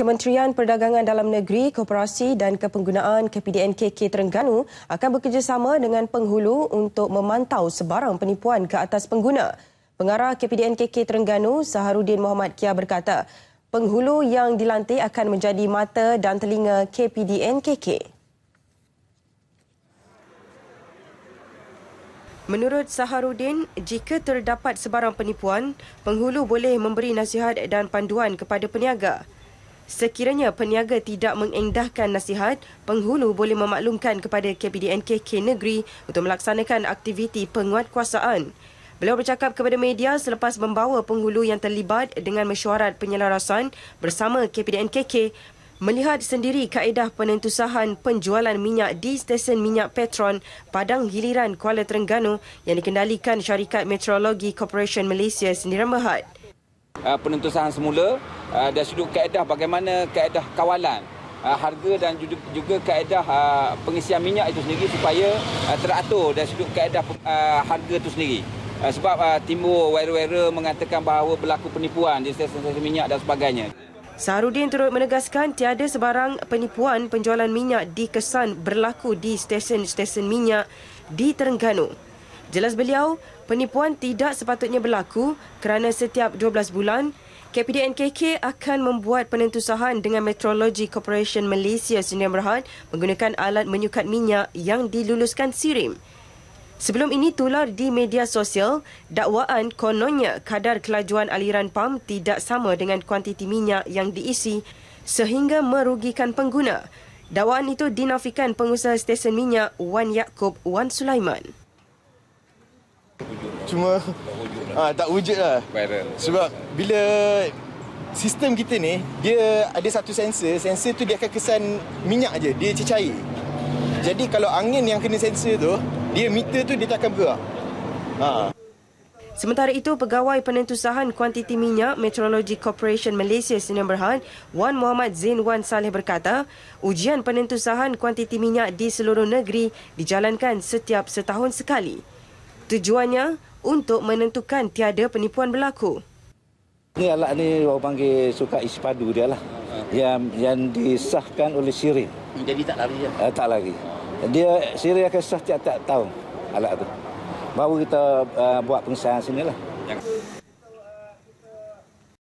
Kementerian Perdagangan Dalam Negeri, Koperasi dan Kepenggunaan KPDNKK Terengganu akan bekerjasama dengan penghulu untuk memantau sebarang penipuan ke atas pengguna. Pengarah KPDNKK Terengganu, Saharudin Muhammad Kia berkata, penghulu yang dilantik akan menjadi mata dan telinga KPDNKK. Menurut Saharudin, jika terdapat sebarang penipuan, penghulu boleh memberi nasihat dan panduan kepada peniaga. Sekiranya peniaga tidak mengendahkan nasihat, penghulu boleh memaklumkan kepada KPDNKK Negeri untuk melaksanakan aktiviti penguatkuasaan. Beliau bercakap kepada media selepas membawa penghulu yang terlibat dengan mesyuarat penyelarasan bersama KPDNKK melihat sendiri kaedah penentusahan penjualan minyak di stesen minyak Petron Padang Giliran Kuala Terengganu yang dikendalikan syarikat Meteorologi Corporation Malaysia sendiri mahat uh, ah, penentuan semula ah, dan sudut kaedah bagaimana kaedah kawalan ah, harga dan juga kaedah pengisian minyak itu sendiri supaya teratur dan sudut kaedah harga itu sendiri. Sebab timbul wira-wira mengatakan bahawa berlaku penipuan di stesen-stesen minyak dan sebagainya. Saharudin turut menegaskan tiada sebarang penipuan penjualan minyak dikesan berlaku di stesen-stesen minyak di Terengganu. Jelas beliau, penipuan tidak sepatutnya berlaku kerana setiap 12 bulan, KPDNKK akan membuat penentusahan dengan Metrology Corporation Malaysia Sdn Bhd menggunakan alat menyukat minyak yang diluluskan SIRIM. Sebelum ini tular di media sosial, dakwaan kononnya kadar kelajuan aliran pam tidak sama dengan kuantiti minyak yang diisi sehingga merugikan pengguna. Dakwaan itu dinafikan pengusaha stesen minyak Wan Yaakob Wan Sulaiman cuma tak ah, wujud, ha, tak wujud lah. Viral. Sebab bila sistem kita ni, dia ada satu sensor. Sensor tu dia akan kesan minyak je. Dia cecair. Jadi kalau angin yang kena sensor tu, dia meter tu dia tak akan bergerak. Ha. Sementara itu, Pegawai sahan Kuantiti Minyak Meteorology Corporation Malaysia Sdn Berhad, Wan Muhammad Zain Wan Saleh berkata, ujian sahan kuantiti minyak di seluruh negeri dijalankan setiap setahun sekali. Tujuannya untuk menentukan tiada penipuan berlaku. Ini alat ini orang panggil suka ispadu dia lah. Yang, yang disahkan oleh Siri. Jadi tak lari je? Uh, tak lari. Dia Siri akan sah tiap-tiap tahun alat tu. Baru kita uh, buat pengesahan sini lah.